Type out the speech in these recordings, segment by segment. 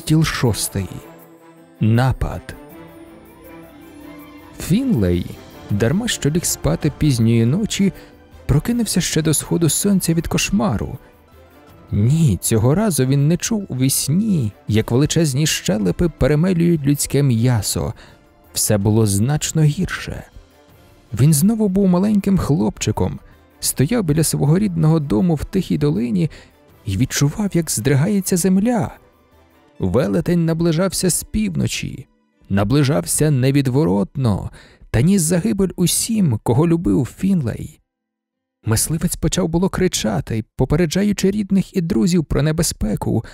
Розділ шостий. Напад. Фінлей, дарма що ліг спати пізньої ночі, прокинувся ще до сходу сонця від кошмару. Ні, цього разу він не чув у вісні, як величезні щелепи перемелюють людське м'ясо. Все було значно гірше. Він знову був маленьким хлопчиком, стояв біля свого рідного дому в тихій долині і відчував, як здригається земля велетень наближався з півночі, наближався невідворотно та ніс загибель усім, кого любив Фінлей. Мисливець почав було кричати, попереджаючи рідних і друзів про небезпеку,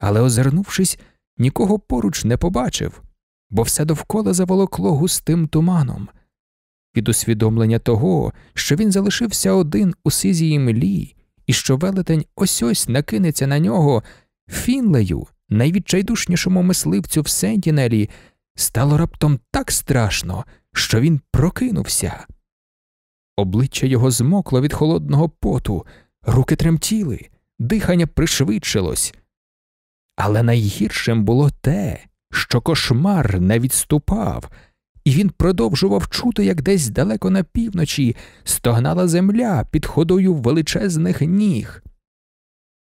але, озирнувшись, нікого поруч не побачив, бо все довкола заволокло густим туманом. Від усвідомлення того, що він залишився один у сизій млі і що велетень ось ось накинеться на нього, Фінлею найвідчайдушнішому мисливцю в Сентінелі стало раптом так страшно, що він прокинувся. Обличчя його змокло від холодного поту, руки тремтіли, дихання пришвидшилось. Але найгіршим було те, що кошмар не відступав, і він продовжував чути, як десь далеко на півночі стогнала земля під ходою величезних ніг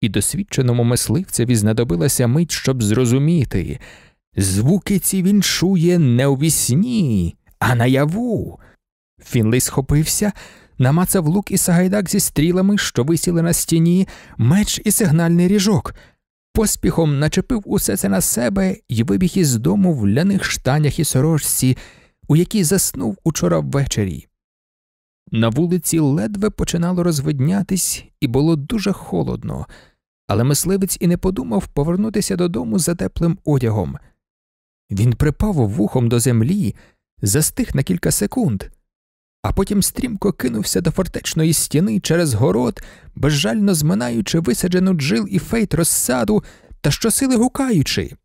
і досвідченому мисливцеві знадобилася мить, щоб зрозуміти звуки ці він чує не у вісні, а наяву. Фінлей схопився, намацав лук і сагайдак зі стрілами, що висіли на стіні, меч і сигнальний ріжок. Поспіхом начепив усе це на себе і вибіг із дому в ляних штанях і сорочці, у якій заснув учора ввечері. На вулиці ледве починало розвиднятись, і було дуже холодно але мисливець і не подумав повернутися додому за теплим одягом. Він припав вухом до землі, застиг на кілька секунд, а потім стрімко кинувся до фортечної стіни через город, безжально зминаючи висаджену джил і фейт розсаду та щосили гукаючи.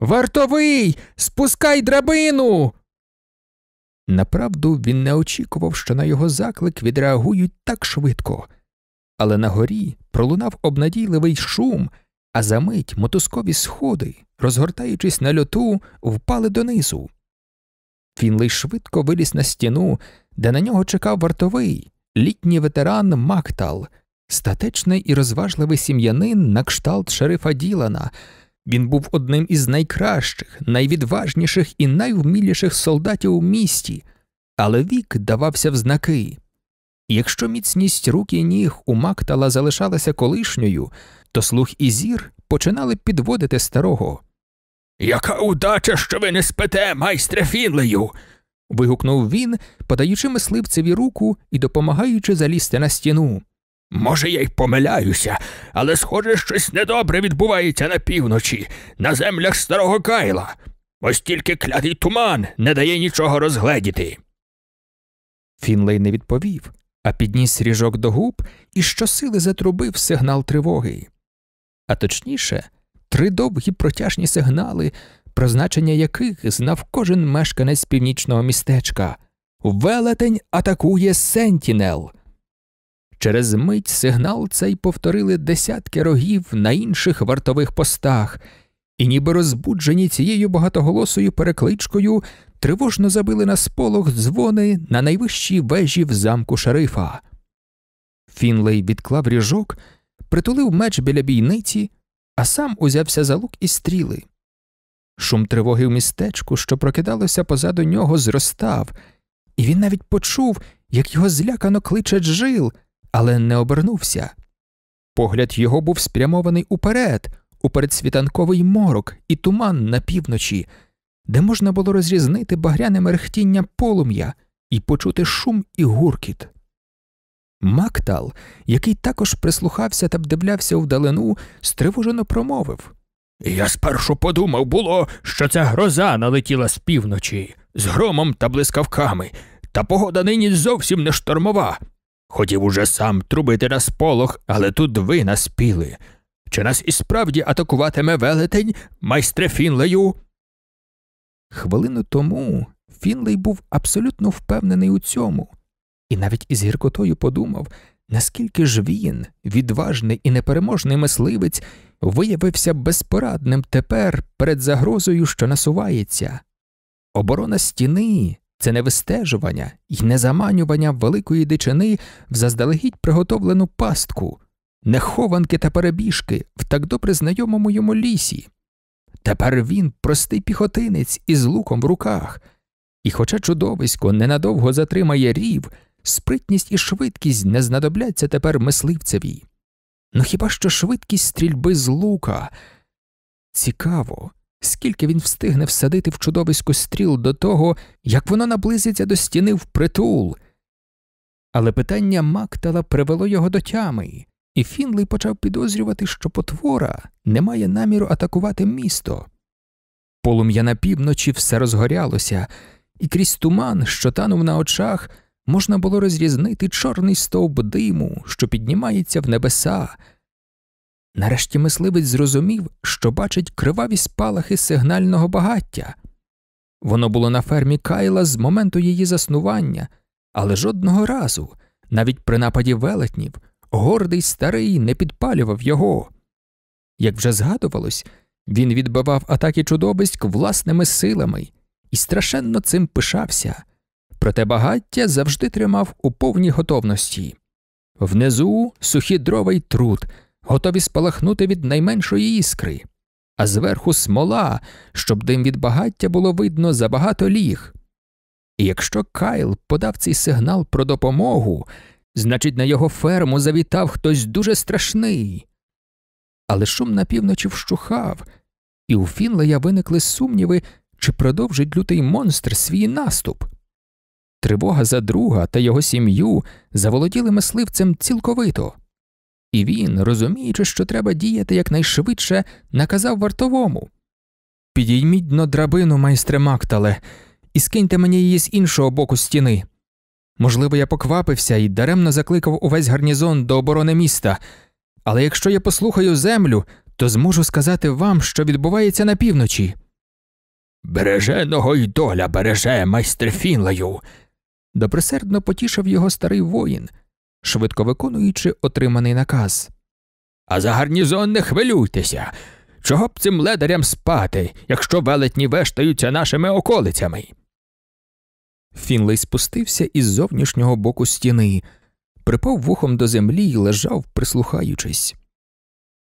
Вартовий, спускай драбину. Направду він не очікував, що на його заклик відреагують так швидко але на горі пролунав обнадійливий шум, а за мить мотузкові сходи, розгортаючись на льоту, впали донизу. Фінлей швидко виліз на стіну, де на нього чекав вартовий, літній ветеран Мактал, статечний і розважливий сім'янин на кшталт шерифа Ділана. Він був одним із найкращих, найвідважніших і найвміліших солдатів у місті, але вік давався в знаки. Якщо міцність рук і ніг у Мактала залишалася колишньою, то слух і зір починали підводити старого. Яка удача, що ви не спите, майстре Фінлею. вигукнув він, подаючи мисливцеві руку і допомагаючи залізти на стіну. Може, я й помиляюся, але, схоже, щось недобре відбувається на півночі, на землях старого Кайла. Ось тільки клятий туман не дає нічого розгледіти. Фінлей не відповів, а підніс ріжок до губ і щосили затрубив сигнал тривоги. А точніше, три довгі протяжні сигнали, про яких знав кожен мешканець північного містечка. Велетень атакує Сентінел. Через мить сигнал цей повторили десятки рогів на інших вартових постах, і, ніби розбуджені цією багатоголосою перекличкою, тривожно забили на сполох дзвони на найвищій вежі в замку шерифа. Фінлей відклав ріжок, притулив меч біля бійниці, а сам узявся за лук і стріли. Шум тривоги в містечку, що прокидалося позаду нього, зростав, і він навіть почув, як його злякано кличе жил, але не обернувся. Погляд його був спрямований уперед, у передсвітанковий морок і туман на півночі де можна було розрізнити багряне мерехтіння полум'я і почути шум і гуркіт. Мактал, який також прислухався та вдивлявся вдалину, стривожено промовив Я спершу подумав було, що ця гроза налетіла з півночі, з громом та блискавками, та погода нині зовсім не штормова. Хотів уже сам трубити на сполох, але тут ви наспіли. Чи нас і справді атакуватиме велетень, майстре Фінлею? Хвилину тому Фінлей був абсолютно впевнений у цьому, і навіть із гіркотою подумав, наскільки ж він, відважний і непереможний мисливець, виявився безпорадним тепер перед загрозою, що насувається. Оборона стіни це не вистежування і не заманювання великої дичини в заздалегідь приготовлену пастку, нехованки та перебіжки в так добре знайомому йому лісі. Тепер він простий піхотинець із луком в руках. І, хоча чудовисько ненадовго затримає рів, спритність і швидкість не знадобляться тепер мисливцеві. Ну хіба що швидкість стрільби з лука? Цікаво, скільки він встигне всадити в чудовисько стріл до того, як воно наблизиться до стіни впритул. Але питання Мактала привело його до тями і Фінлей почав підозрювати, що потвора не має наміру атакувати місто. Полум'я на півночі все розгорялося, і крізь туман, що танув на очах, можна було розрізнити чорний стовп диму, що піднімається в небеса. Нарешті мисливець зрозумів, що бачить криваві спалахи сигнального багаття. Воно було на фермі Кайла з моменту її заснування, але жодного разу, навіть при нападі велетнів, гордий старий не підпалював його. Як вже згадувалось, він відбивав атаки чудовиськ власними силами і страшенно цим пишався, проте багаття завжди тримав у повній готовності. Внизу сухі дрова й труд, готові спалахнути від найменшої іскри, а зверху смола, щоб дим від багаття було видно за багато ліг. І якщо Кайл подав цей сигнал про допомогу, Значить, на його ферму завітав хтось дуже страшний. Але шум на півночі вщухав, і у Фінлея виникли сумніви, чи продовжить лютий монстр свій наступ. Тривога за друга та його сім'ю заволоділи мисливцем цілковито, і він, розуміючи, що треба діяти якнайшвидше, наказав вартовому Підійміть дно драбину, майстре Мактале, і скиньте мені її з іншого боку стіни. Можливо, я поквапився і даремно закликав увесь гарнізон до оборони міста, але якщо я послухаю землю, то зможу сказати вам, що відбувається на півночі. Береженого й доля береже, майстер Фінлею. Добросердно потішив його старий воїн, швидко виконуючи отриманий наказ. А за гарнізон не хвилюйтеся. Чого б цим ледарям спати, якщо велетні вештаються нашими околицями? Фінлей спустився із зовнішнього боку стіни, припав вухом до землі і лежав, прислухаючись.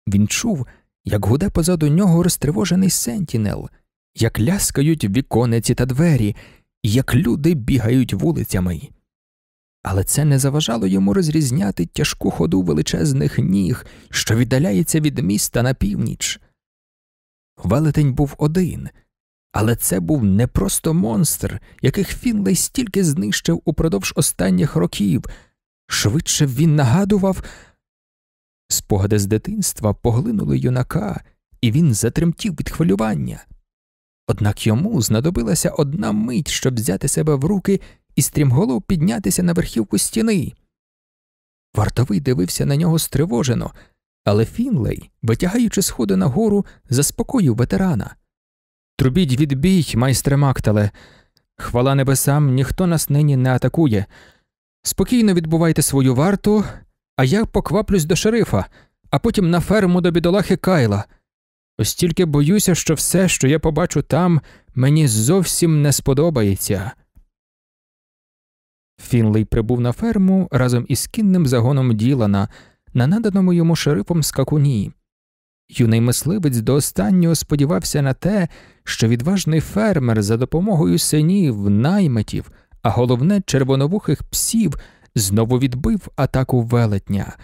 Він чув, як гуде позаду нього розтривожений Сентінел, як ляскають віконеці та двері, як люди бігають вулицями. Але це не заважало йому розрізняти тяжку ходу величезних ніг, що віддаляється від міста на північ. Велетень був один, але це був не просто монстр, яких Фінлей стільки знищив упродовж останніх років. Швидше він нагадував. Спогади з дитинства поглинули юнака, і він затремтів від хвилювання. Однак йому знадобилася одна мить, щоб взяти себе в руки і стрімголов піднятися на верхівку стіни. Вартовий дивився на нього стривожено, але Фінлей, витягаючи сходи на гору, заспокоїв ветерана. Трубіть відбій, майстре Мактале. Хвала небесам, ніхто нас нині не атакує. Спокійно відбувайте свою варту, а я покваплюсь до шерифа, а потім на ферму до бідолахи Кайла. Ось тільки боюся, що все, що я побачу там, мені зовсім не сподобається. Фінлей прибув на ферму разом із кінним загоном Ділана, на наданому йому шерифом скакуні. Юний мисливець до останнього сподівався на те, що відважний фермер за допомогою синів, наймитів, а головне червоновухих псів знову відбив атаку велетня,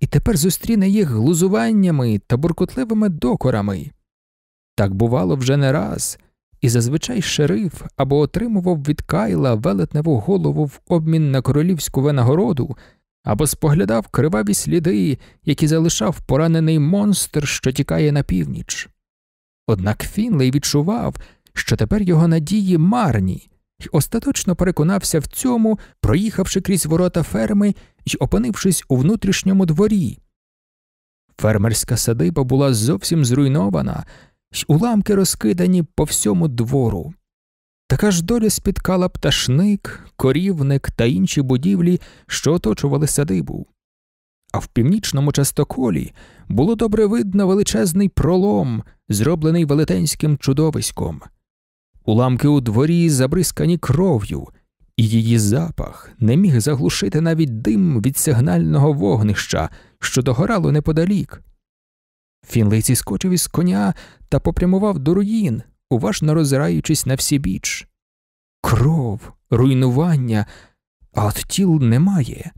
і тепер зустріне їх глузуваннями та буркотливими докорами. Так бувало вже не раз, і зазвичай шериф або отримував від Кайла велетневу голову в обмін на королівську винагороду або споглядав криваві сліди, які залишав поранений монстр, що тікає на північ. Однак Фінлей відчував, що тепер його надії марні, і остаточно переконався в цьому, проїхавши крізь ворота ферми і опинившись у внутрішньому дворі. Фермерська садиба була зовсім зруйнована, й уламки розкидані по всьому двору. Така ж доля спіткала пташник, корівник та інші будівлі, що оточували садибу. А в північному частоколі було добре видно величезний пролом, зроблений велетенським чудовиськом, уламки у дворі забризкані кров'ю, і її запах не міг заглушити навіть дим від сигнального вогнища, що догорало неподалік. Фінлейці скочив із коня та попрямував до руїн, уважно роззираючись на всі біч. Кров, руйнування, а от тіл немає.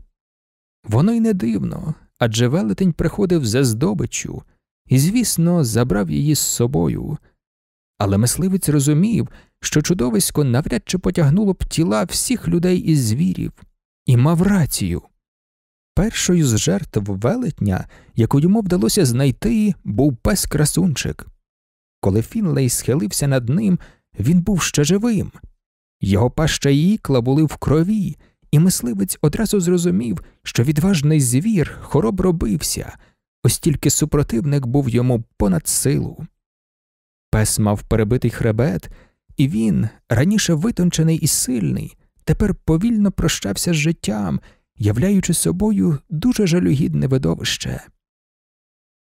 Воно й не дивно, адже велетень приходив за здобичю і, звісно, забрав її з собою. Але мисливець розумів, що чудовисько навряд чи потягнуло б тіла всіх людей і звірів, і мав рацію. Першою з жертв велетня, яку йому вдалося знайти, був пес красунчик. Коли Фінлей схилився над ним, він був ще живим. Його паща і ікла були в крові, і мисливець одразу зрозумів, що відважний звір хоробро бився, оскільки супротивник був йому понад силу. Пес мав перебитий хребет, і він, раніше витончений і сильний, тепер повільно прощався з життям, являючи собою дуже жалюгідне видовище.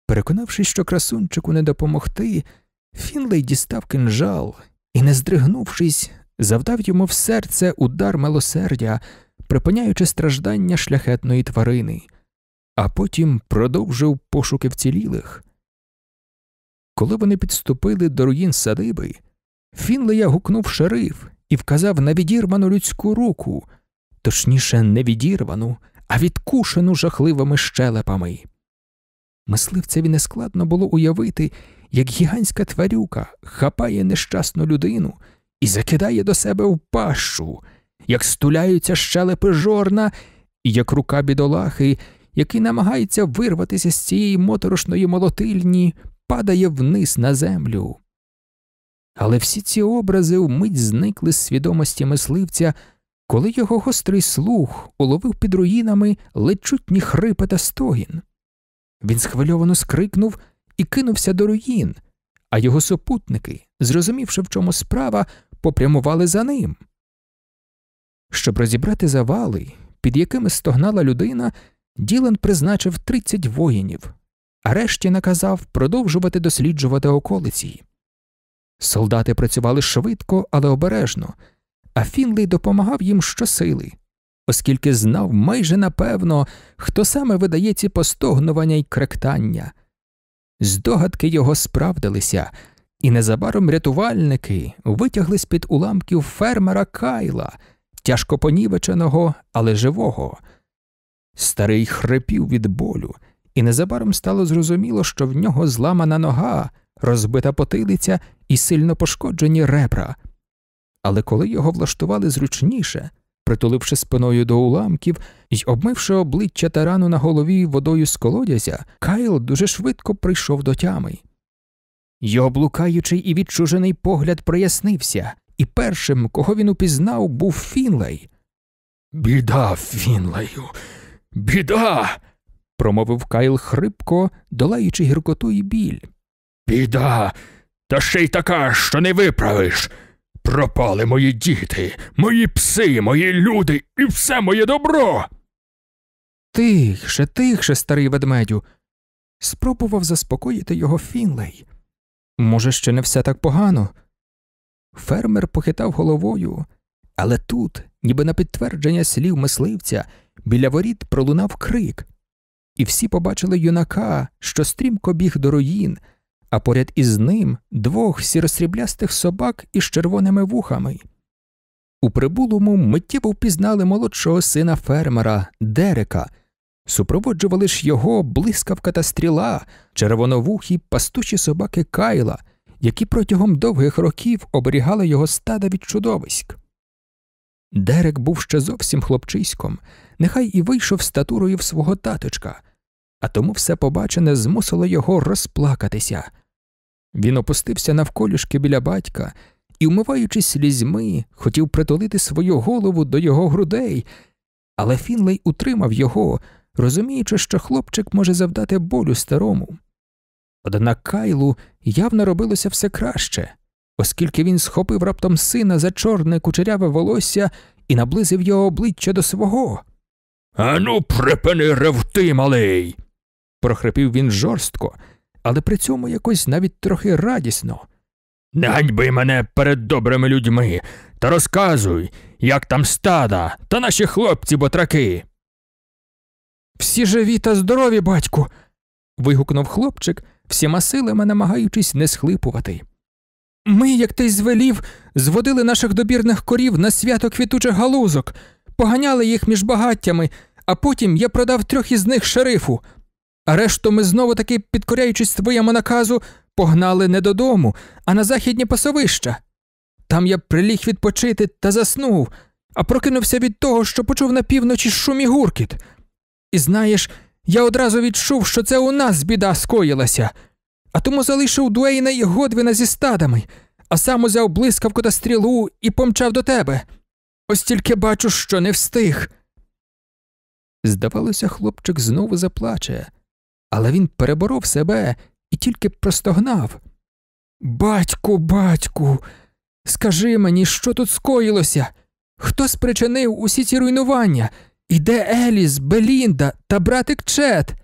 Переконавшись, що красунчику не допомогти, Фінлей дістав кинжал і, не здригнувшись, завдав йому в серце удар милосердя, припиняючи страждання шляхетної тварини, а потім продовжив пошуки вцілілих. Коли вони підступили до руїн садиби, Фінлея гукнув шериф і вказав на відірвану людську руку, точніше, не відірвану, а відкушену жахливими щелепами. Мисливцеві нескладно було уявити, як гігантська тварюка хапає нещасну людину і закидає до себе в пащу, як стуляються щелепи жорна, і як рука бідолахи, який намагається вирватися з цієї моторошної молотильні, падає вниз на землю. Але всі ці образи вмить зникли з свідомості мисливця, коли його гострий слух уловив під руїнами лечутні хрипи та стогін. Він схвильовано скрикнув і кинувся до руїн, а його супутники, зрозумівши, в чому справа, попрямували за ним. Щоб розібрати завали, під якими стогнала людина, Ділан призначив 30 воїнів, а решті наказав продовжувати досліджувати околиці. Солдати працювали швидко, але обережно, а Фінлей допомагав їм щосили, оскільки знав майже напевно, хто саме видає ці постогнування й кректання. Здогадки його справдилися, і незабаром рятувальники витягли з під уламків фермера Кайла, тяжко понівеченого, але живого. Старий хрипів від болю, і незабаром стало зрозуміло, що в нього зламана нога, розбита потилиця і сильно пошкоджені ребра. Але коли його влаштували зручніше, притуливши спиною до уламків і обмивши обличчя та рану на голові водою з колодязя, Кайл дуже швидко прийшов до тями. Його блукаючий і відчужений погляд прояснився, і першим, кого він упізнав, був Фінлей. Біда, Фінлею, біда. промовив Кайл хрипко, долаючи гіркоту і біль. Біда, та ще й така, що не виправиш. Пропали мої діти, мої пси, мої люди і все моє добро. Тихше, тихше, старий ведмедю. Спробував заспокоїти його Фінлей. Може, ще не все так погано. Фермер похитав головою, але тут, ніби на підтвердження слів мисливця, біля воріт пролунав крик, і всі побачили юнака, що стрімко біг до руїн а поряд із ним двох сіросріблястих собак із червоними вухами. У прибулому миттєво впізнали молодшого сина фермера Дерека, супроводжували ж його блискавка та стріла, червоновухі пастучі собаки Кайла, які протягом довгих років оберігали його стада від чудовиськ. Дерек був ще зовсім хлопчиськом, нехай і вийшов статурою в свого таточка, а тому все побачене змусило його розплакатися. Він опустився навколішки біля батька і, умиваючись слізьми, хотів притулити свою голову до його грудей, але Фінлей утримав його, розуміючи, що хлопчик може завдати болю старому. Однак Кайлу явно робилося все краще, оскільки він схопив раптом сина за чорне кучеряве волосся і наблизив його обличчя до свого. Ану, припини ревти, малий. прохрипів він жорстко але при цьому якось навіть трохи радісно. Не ганьби мене перед добрими людьми, та розказуй, як там стада, та наші хлопці ботраки. Всі живі та здорові, батьку. вигукнув хлопчик, всіма силами намагаючись не схлипувати. Ми, як ти звелів, зводили наших добірних корів на свято квітучих галузок, поганяли їх між багаттями, а потім я продав трьох із них шерифу. А решту ми знову таки, підкоряючись своєму наказу, погнали не додому, а на західні пасовища. Там я приліг відпочити та заснув, а прокинувся від того, що почув на півночі шум і гуркіт. І знаєш, я одразу відчув, що це у нас біда скоїлася, а тому залишив Дуейна і Годвіна зі стадами, а сам узяв блискавку та стрілу і помчав до тебе. Ось тільки бачу, що не встиг. Здавалося, хлопчик знову заплаче але він переборов себе і тільки простогнав. Батьку, батьку, скажи мені, що тут скоїлося? Хто спричинив усі ці руйнування? І де Еліс, Белінда та братик Чет?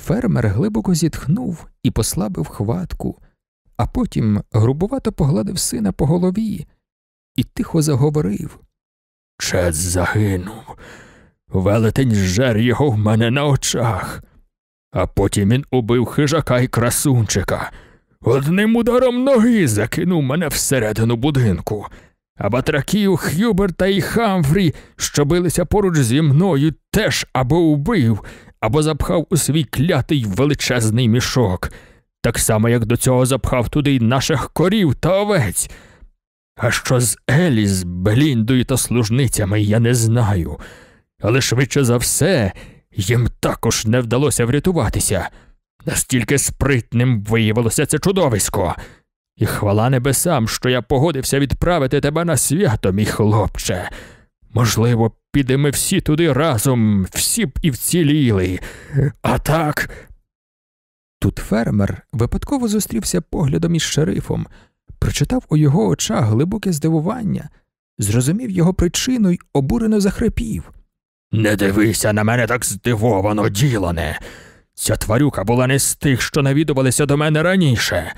Фермер глибоко зітхнув і послабив хватку, а потім грубувато погладив сина по голові і тихо заговорив. Чет загинув. Велетень зжер його в мене на очах. А потім він убив хижака і красунчика. Одним ударом ноги закинув мене всередину будинку, а батраків Х'юбер та і Хамфрі, що билися поруч зі мною, теж або убив, або запхав у свій клятий величезний мішок, так само, як до цього запхав туди й наших корів та овець. А що з Еліс з Беліндою та служницями, я не знаю але швидше за все їм також не вдалося врятуватися. Настільки спритним виявилося це чудовисько, і хвала небесам, що я погодився відправити тебе на свято, мій хлопче. Можливо, піде ми всі туди разом, всі б і вціліли. А так. Тут фермер випадково зустрівся поглядом із шерифом, прочитав у його очах глибоке здивування, зрозумів його причину й обурено захрипів. Не дивися на мене так здивовано, ділане. Ця тварюка була не з тих, що навідувалися до мене раніше.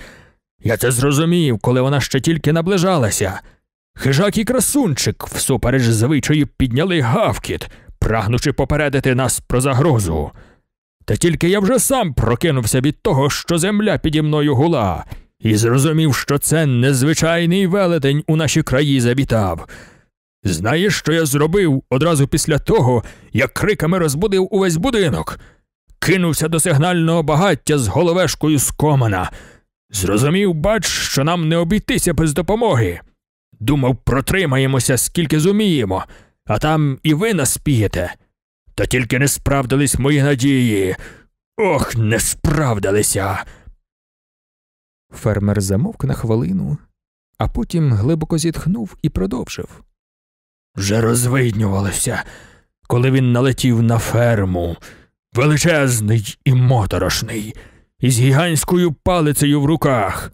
Я це зрозумів, коли вона ще тільки наближалася. Хижак і красунчик, всупереч звичаю, підняли гавкіт, прагнучи попередити нас про загрозу. Та тільки я вже сам прокинувся від того, що земля піді мною гула, і зрозумів, що це незвичайний велетень у наші краї завітав. Знаєш, що я зробив одразу після того, як криками розбудив увесь будинок? Кинувся до сигнального багаття з головешкою з комана. Зрозумів, бач, що нам не обійтися без допомоги. Думав, протримаємося, скільки зуміємо, а там і ви наспієте. Та тільки не справдились мої надії. Ох, не справдилися. Фермер замовк на хвилину, а потім глибоко зітхнув і продовжив вже розвиднювалося, коли він налетів на ферму, величезний і моторошний, із гігантською палицею в руках.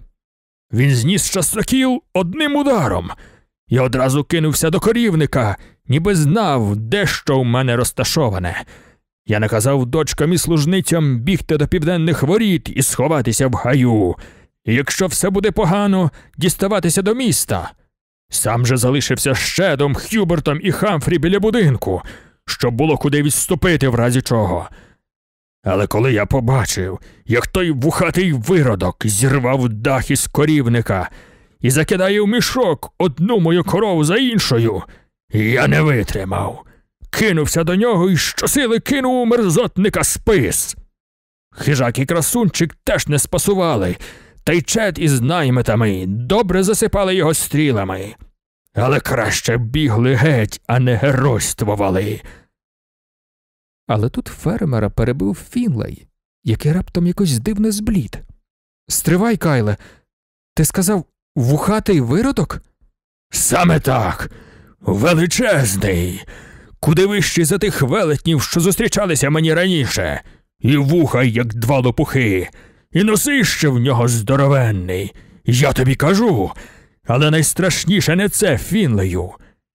Він зніс частокіл одним ударом і одразу кинувся до корівника, ніби знав, де що в мене розташоване. Я наказав дочкам і служницям бігти до південних воріт і сховатися в гаю, і якщо все буде погано, діставатися до міста. Сам же залишився щедом, Хюбертом і Хамфрі біля будинку, щоб було куди відступити в разі чого. Але коли я побачив, як той вухатий виродок зірвав дах із корівника і закидає в мішок одну мою корову за іншою, я не витримав. Кинувся до нього і щосили кинув у мерзотника спис. Хижак і красунчик теж не спасували. Та й чет із найметами добре засипали його стрілами, але краще бігли геть, а не геройствували. Але тут фермера перебив Фінлей, який раптом якось дивно зблід. Стривай, Кайле, ти сказав вухатий виродок? Саме так, величезний, куди вищий за тих велетнів, що зустрічалися мені раніше, і вухай, як два лопухи. І носи ще в нього здоровенний. Я тобі кажу. Але найстрашніше не це, Фінлею.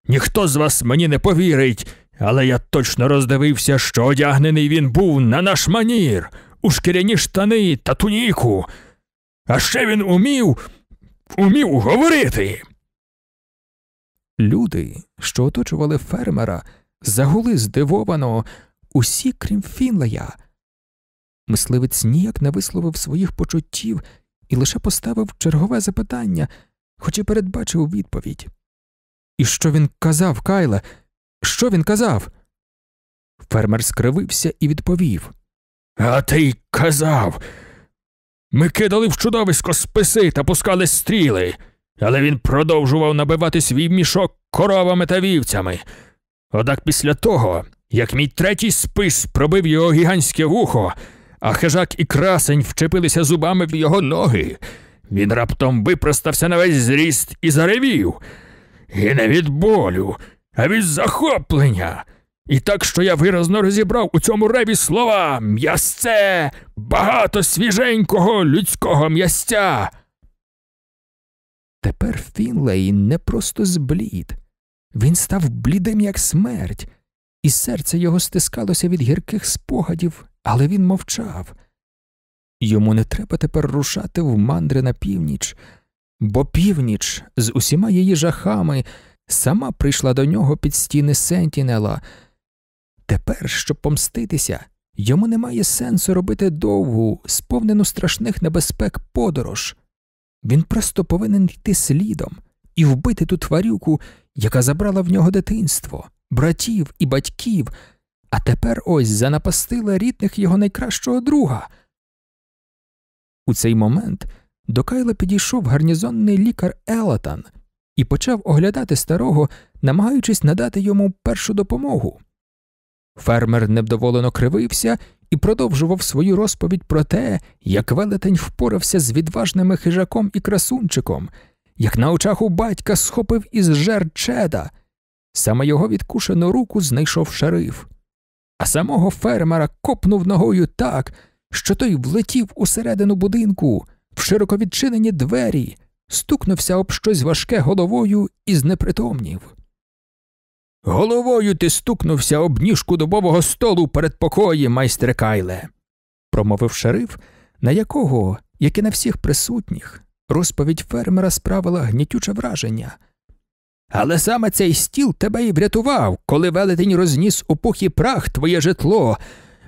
Ніхто з вас мені не повірить, але я точно роздивився, що одягнений він був на наш манір, у шкіряні штани та туніку. А ще він умів, умів говорити. Люди, що оточували фермера, загули здивовано усі, крім Фінлея. Мисливець ніяк не висловив своїх почуттів і лише поставив чергове запитання, хоч і передбачив відповідь. І що він казав, Кайле? Що він казав? Фермер скривився і відповів. А ти й казав. Ми кидали в чудовисько списи та пускали стріли, але він продовжував набивати свій мішок коровами та вівцями. Однак після того, як мій третій спис пробив його гігантське вухо, а хижак і красень вчепилися зубами в його ноги. Він раптом випростався на весь зріст і заревів. І не від болю, а від захоплення. І так, що я виразно розібрав у цьому реві слова м'ясце, багато свіженького людського м'ясця. Тепер Фінлей не просто зблід. Він став блідим, як смерть, і серце його стискалося від гірких спогадів але він мовчав. Йому не треба тепер рушати в мандри на північ, бо північ з усіма її жахами сама прийшла до нього під стіни Сентінела. Тепер, щоб помститися, йому немає сенсу робити довгу, сповнену страшних небезпек подорож. Він просто повинен йти слідом і вбити ту тварюку, яка забрала в нього дитинство, братів і батьків а тепер ось занапастила рідних його найкращого друга. У цей момент до Кайла підійшов гарнізонний лікар Елатан і почав оглядати старого, намагаючись надати йому першу допомогу. Фермер невдоволено кривився і продовжував свою розповідь про те, як велетень впорався з відважними хижаком і красунчиком, як на очах у батька схопив із жер чеда. Саме його відкушену руку знайшов шериф а самого фермера копнув ногою так, що той влетів усередину будинку, в широко відчинені двері, стукнувся об щось важке головою і знепритомнів. Головою ти стукнувся об ніжку добового столу перед покої, майстре Кайле, промовив шериф, на якого, як і на всіх присутніх, розповідь фермера справила гнітюче враження. Але саме цей стіл тебе і врятував, коли велетень розніс у пух і прах твоє житло,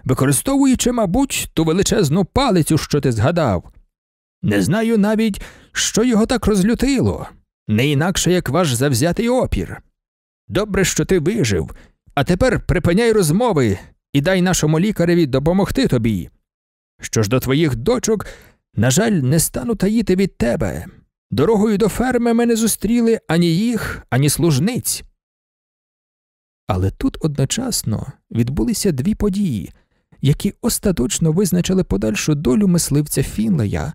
використовуючи, мабуть, ту величезну палицю, що ти згадав. Не знаю навіть, що його так розлютило, не інакше як ваш завзятий опір. Добре, що ти вижив, а тепер припиняй розмови і дай нашому лікареві допомогти тобі. Що ж до твоїх дочок, на жаль, не стану таїти від тебе. Дорогою до ферми ми не зустріли ані їх, ані служниць. Але тут одночасно відбулися дві події, які остаточно визначили подальшу долю мисливця Фінлея.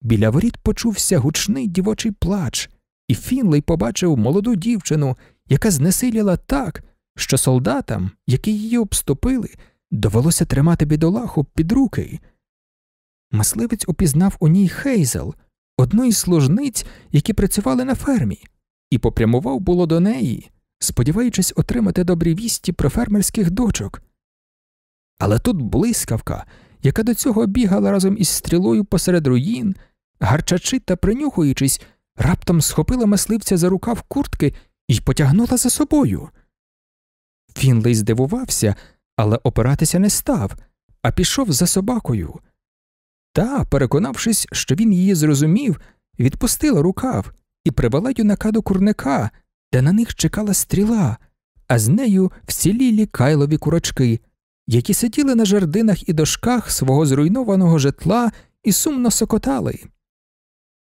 Біля воріт почувся гучний дівочий плач, і Фінлей побачив молоду дівчину, яка знесиліла так, що солдатам, які її обступили, довелося тримати бідолаху під руки. Мисливець упізнав у ній Хейзел – Одної з служниць, які працювали на фермі, і попрямував було до неї, сподіваючись отримати добрі вісті про фермерських дочок. Але тут блискавка, яка до цього бігала разом із стрілою посеред руїн, гарчачи та принюхуючись, раптом схопила мисливця за рукав куртки і потягнула за собою. Фінлей здивувався, але опиратися не став, а пішов за собакою. Та, переконавшись, що він її зрозумів, відпустила рукав і привела юнака до курника, де на них чекала стріла, а з нею всілілі кайлові курочки, які сиділи на жердинах і дошках свого зруйнованого житла і сумно сокотали.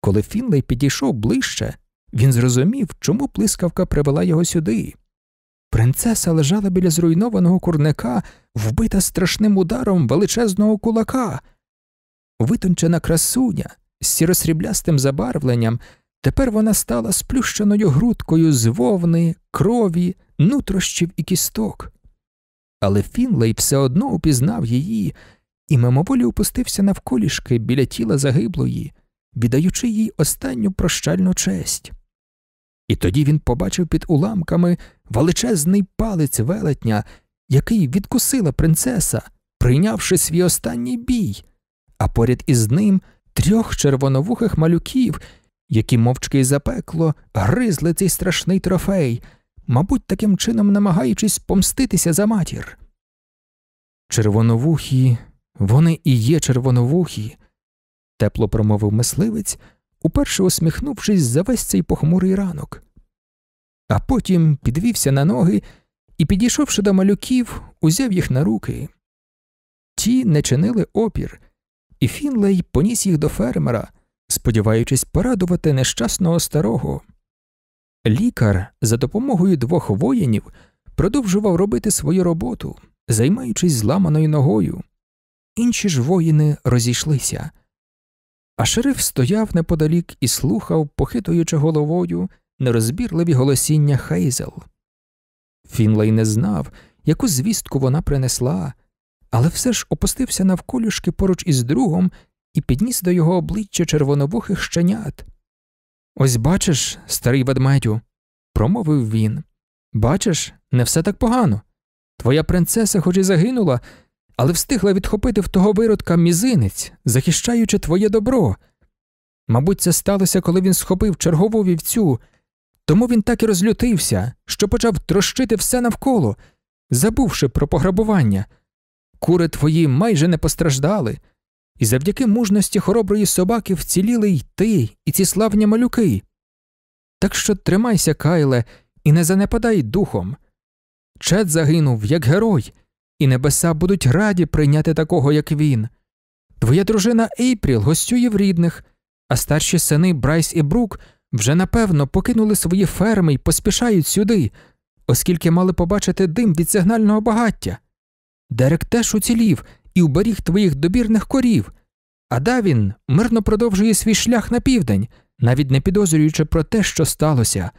Коли Фінлей підійшов ближче, він зрозумів, чому плискавка привела його сюди. Принцеса лежала біля зруйнованого курника, вбита страшним ударом величезного кулака витончена красуня з сіросріблястим забарвленням, тепер вона стала сплющеною грудкою з вовни, крові, нутрощів і кісток. Але Фінлей все одно упізнав її і мимоволі опустився навколішки біля тіла загиблої, віддаючи їй останню прощальну честь. І тоді він побачив під уламками величезний палець велетня, який відкусила принцеса, прийнявши свій останній бій а поряд із ним трьох червоновухих малюків, які мовчки й запекло гризли цей страшний трофей, мабуть, таким чином намагаючись помститися за матір. Червоновухі, вони і є червоновухі, тепло промовив мисливець, уперше усміхнувшись за весь цей похмурий ранок. А потім підвівся на ноги і, підійшовши до малюків, узяв їх на руки. Ті не чинили опір, і Фінлей поніс їх до фермера, сподіваючись порадувати нещасного старого. Лікар за допомогою двох воїнів продовжував робити свою роботу, займаючись зламаною ногою. Інші ж воїни розійшлися. А шериф стояв неподалік і слухав, похитуючи головою, нерозбірливі голосіння Хейзел. Фінлей не знав, яку звістку вона принесла, але все ж опустився навколішки поруч із другом і підніс до його обличчя червоновухих щенят. Ось бачиш, старий ведмедю, промовив він. Бачиш, не все так погано. Твоя принцеса хоч і загинула, але встигла відхопити в того виродка мізинець, захищаючи твоє добро. Мабуть, це сталося, коли він схопив чергову вівцю, тому він так і розлютився, що почав трощити все навколо, забувши про пограбування. Кури твої майже не постраждали, і завдяки мужності хороброї собаки вціліли й ти, і ці славні малюки. Так що тримайся, Кайле, і не занепадай духом. Чет загинув, як герой, і небеса будуть раді прийняти такого, як він. Твоя дружина Ейпріл гостює в рідних, а старші сини Брайс і Брук вже напевно покинули свої ферми і поспішають сюди, оскільки мали побачити дим від сигнального багаття. Дерек теж уцілів і уберіг твоїх добірних корів. А Давін мирно продовжує свій шлях на південь, навіть не підозрюючи про те, що сталося.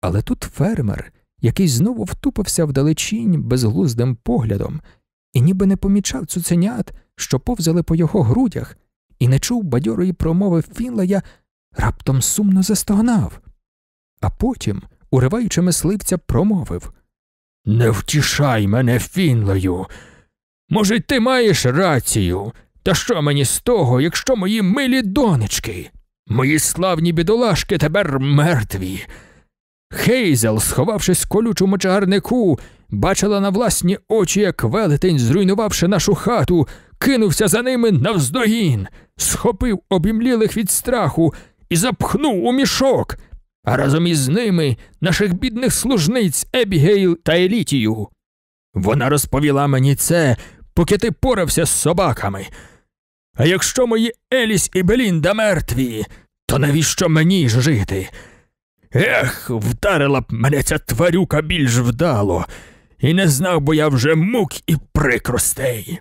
Але тут фермер, який знову втупився вдалечінь безглуздим поглядом, і ніби не помічав цуценят, що повзали по його грудях, і не чув бадьорої промови Фінлея, раптом сумно застогнав. А потім, уриваючи мисливця, промовив не втішай мене, Фінлею. Може, ти маєш рацію, та що мені з того, якщо мої милі донечки, мої славні бідолашки тепер мертві. Хейзел, сховавшись в колючому чагарнику, бачила на власні очі, як велетень, зруйнувавши нашу хату, кинувся за ними навздогін, схопив обімлілих від страху і запхнув у мішок а разом із ними наших бідних служниць Ебігейл та Елітію. Вона розповіла мені це, поки ти порався з собаками. А якщо мої Еліс і Белінда мертві, то навіщо мені ж жити? Ех, вдарила б мене ця тварюка більш вдало, і не знав би я вже мук і прикростей.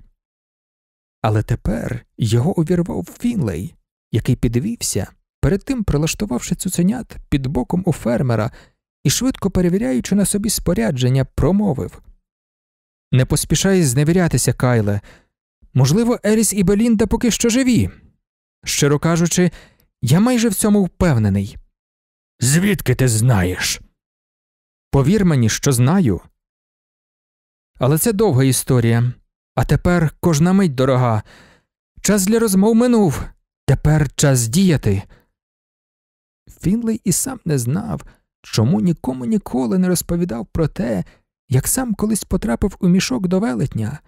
Але тепер його увірвав Фінлей, який підвівся перед тим прилаштувавши цуценят під боком у фермера і, швидко перевіряючи на собі спорядження, промовив Не поспішай зневірятися, Кайле. Можливо, Еліс і Белінда поки що живі. Щиро кажучи, я майже в цьому впевнений. Звідки ти знаєш? Повір мені, що знаю. Але це довга історія. А тепер кожна мить дорога. Час для розмов минув. Тепер час діяти. Фінлей і сам не знав, чому нікому ніколи не розповідав про те, як сам колись потрапив у мішок до велетня.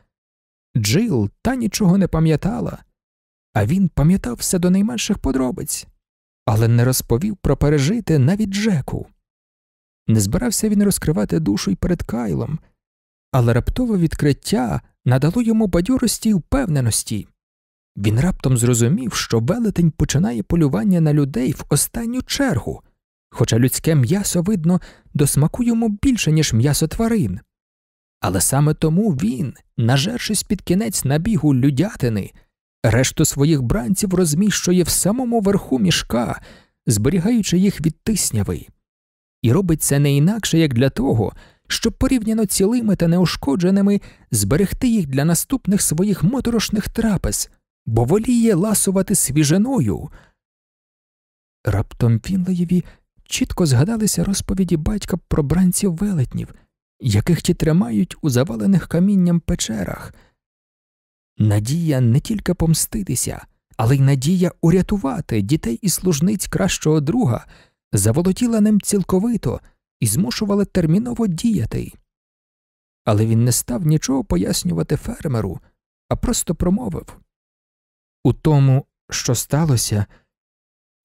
Джил та нічого не пам'ятала, а він пам'ятав все до найменших подробиць, але не розповів про пережити навіть Джеку. Не збирався він розкривати душу й перед Кайлом, але раптове відкриття надало йому бадьорості й впевненості. Він раптом зрозумів, що велетень починає полювання на людей в останню чергу, хоча людське м'ясо, видно, до смаку йому більше, ніж м'ясо тварин. Але саме тому він, нажершись під кінець набігу людятини, решту своїх бранців розміщує в самому верху мішка, зберігаючи їх від тисняви, і робить це не інакше, як для того, щоб порівняно цілими та неушкодженими зберегти їх для наступних своїх моторошних трапез бо воліє ласувати свіжиною. Раптом Фінлеєві чітко згадалися розповіді батька про бранців велетнів, яких ті тримають у завалених камінням печерах. Надія не тільки помститися, але й надія урятувати дітей і служниць кращого друга заволотіла ним цілковито і змушувала терміново діяти. Але він не став нічого пояснювати фермеру, а просто промовив. У тому, що сталося,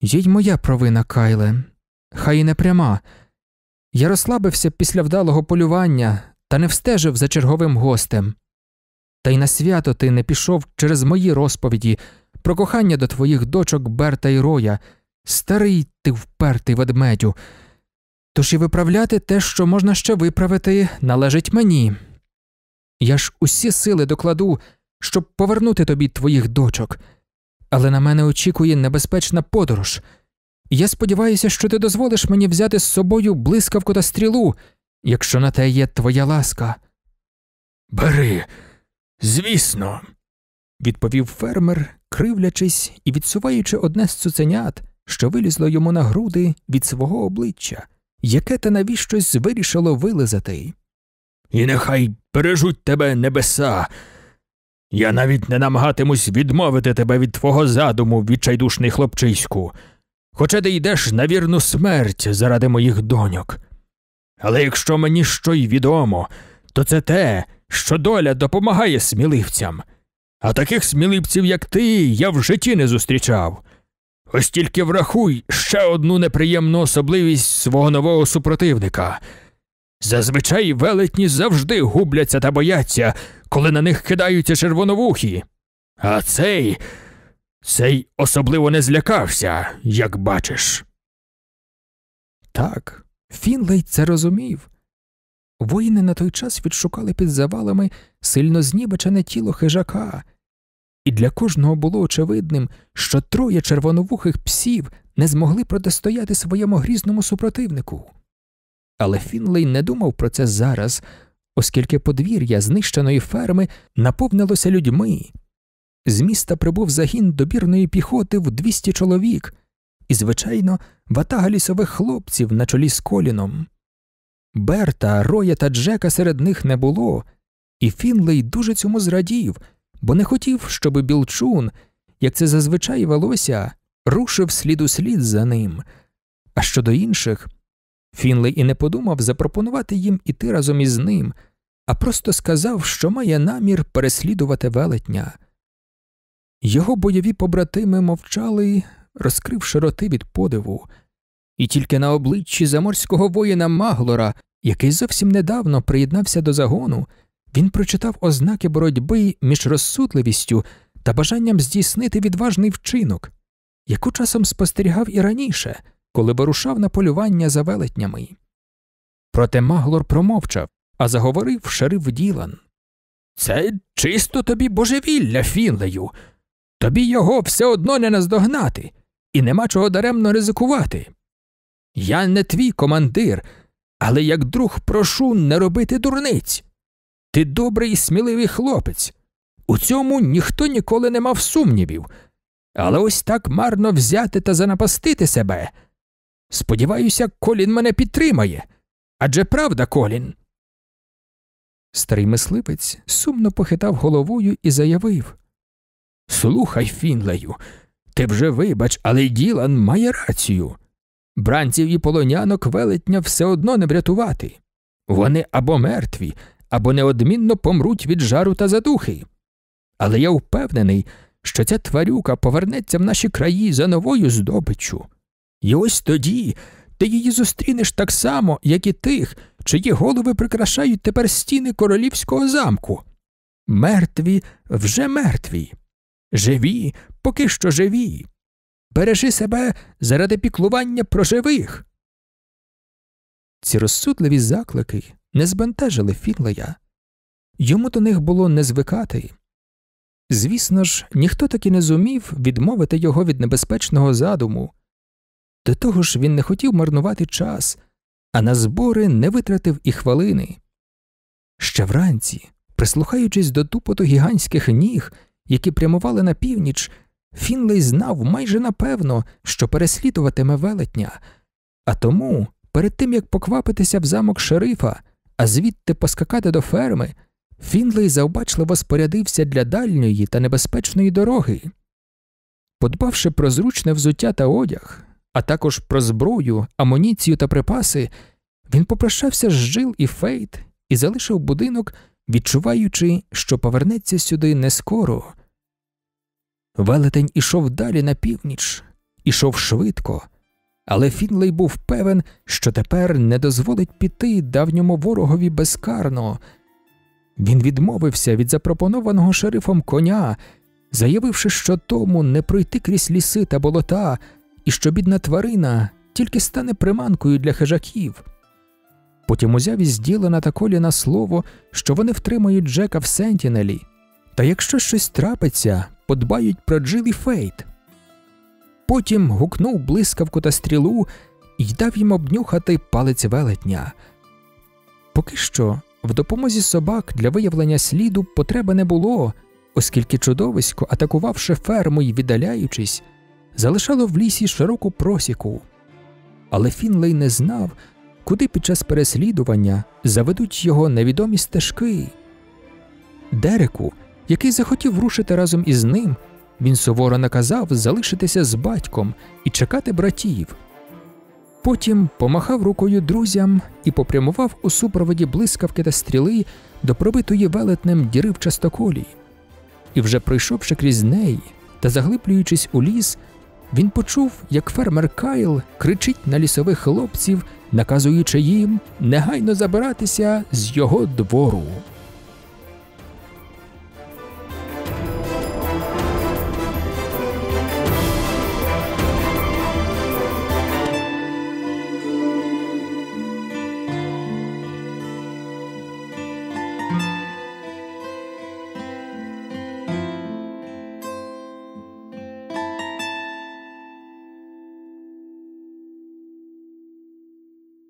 є й моя провина, Кайле, хай і не пряма. Я розслабився після вдалого полювання та не встежив за черговим гостем. Та й на свято ти не пішов через мої розповіді про кохання до твоїх дочок Берта і Роя, старий ти впертий ведмедю. Тож і виправляти те, що можна ще виправити, належить мені. Я ж усі сили докладу, щоб повернути тобі твоїх дочок, але на мене очікує небезпечна подорож. Я сподіваюся, що ти дозволиш мені взяти з собою блискавку та стрілу, якщо на те є твоя ласка. Бери, звісно, відповів фермер, кривлячись і відсуваючи одне з цуценят, що вилізло йому на груди від свого обличчя, яке та навіщось вирішило вилизати. І нехай бережуть тебе небеса. Я навіть не намагатимусь відмовити тебе від твого задуму, відчайдушний хлопчиську, хоча ти йдеш на вірну смерть заради моїх доньок. Але якщо мені що й відомо, то це те, що доля допомагає сміливцям. А таких сміливців, як ти, я в житті не зустрічав. Ось тільки врахуй ще одну неприємну особливість свого нового супротивника. Зазвичай велетні завжди губляться та бояться, коли на них кидаються червоновухі. А цей цей особливо не злякався, як бачиш. Так, Фінлей це розумів. Воїни на той час відшукали під завалами сильно знібечене тіло хижака, і для кожного було очевидним, що троє червоновухих псів не змогли протистояти своєму грізному супротивнику але Фінлей не думав про це зараз, оскільки подвір'я знищеної ферми наповнилося людьми. З міста прибув загін добірної піхоти в 200 чоловік, і, звичайно, ватага лісових хлопців на чолі з коліном. Берта, Роя та Джека серед них не було, і Фінлей дуже цьому зрадів, бо не хотів, щоб Білчун, як це зазвичай велося, рушив слід у слід за ним. А щодо інших, Фінли і не подумав запропонувати їм іти разом із ним, а просто сказав, що має намір переслідувати велетня. Його бойові побратими мовчали, розкривши роти від подиву, і тільки на обличчі заморського воїна Маглора, який зовсім недавно приєднався до загону, він прочитав ознаки боротьби між розсудливістю та бажанням здійснити відважний вчинок, яку часом спостерігав і раніше коли вирушав на полювання за велетнями. Проте Маглор промовчав, а заговорив шериф Ділан. Це чисто тобі божевілля, Фінлею. Тобі його все одно не наздогнати, і нема чого даремно ризикувати. Я не твій командир, але як друг прошу не робити дурниць. Ти добрий і сміливий хлопець. У цьому ніхто ніколи не мав сумнівів. Але ось так марно взяти та занапастити себе. Сподіваюся, Колін мене підтримає. Адже правда, Колін. Старий мисливець сумно похитав головою і заявив Слухай, Фінлею, ти вже вибач, але Ділан має рацію. Бранців і полонянок велетня все одно не врятувати. Вони або мертві, або неодмінно помруть від жару та задухи. Але я впевнений, що ця тварюка повернеться в наші краї за новою здобиччю. І ось тоді ти її зустрінеш так само, як і тих, чиї голови прикрашають тепер стіни королівського замку. Мертві вже мертві, живі, поки що живі. Бережи себе заради піклування про живих. Ці розсудливі заклики не збентежили Фінлея. Йому до них було не звикати. Звісно ж, ніхто таки не зумів відмовити його від небезпечного задуму. До того ж, він не хотів марнувати час, а на збори не витратив і хвилини. Ще вранці, прислухаючись до тупоту гігантських ніг, які прямували на північ, Фінлей знав майже напевно, що переслідуватиме велетня, а тому, перед тим як поквапитися в замок шерифа, а звідти поскакати до ферми, Фінлей заобачливо спорядився для дальньої та небезпечної дороги. Подбавши про зручне взуття та одяг, а також про зброю, амуніцію та припаси, він попрощався з жил і Фейт і залишив будинок, відчуваючи, що повернеться сюди не скоро. Велетень ішов далі на північ, ішов швидко, але Фінлей був певен, що тепер не дозволить піти давньому ворогові безкарно. Він відмовився від запропонованого шерифом коня, заявивши, що тому не пройти крізь ліси та болота і що бідна тварина тільки стане приманкою для хижаків. Потім узяв із діла та коліна слово, що вони втримають Джека в Сентінелі, та якщо щось трапиться, подбають про Джил Фейт. Потім гукнув блискавку та стрілу і дав їм обнюхати палець велетня. Поки що в допомозі собак для виявлення сліду потреби не було, оскільки чудовисько, атакувавши ферму і віддаляючись, залишало в лісі широку просіку. Але Фінлей не знав, куди під час переслідування заведуть його невідомі стежки. Дереку, який захотів рушити разом із ним, він суворо наказав залишитися з батьком і чекати братів. Потім помахав рукою друзям і попрямував у супроводі блискавки та стріли до пробитої велетнем діри в частоколі. І вже пройшовши крізь неї та заглиблюючись у ліс, він почув, як фермер Кайл кричить на лісових хлопців, наказуючи їм негайно забиратися з його двору.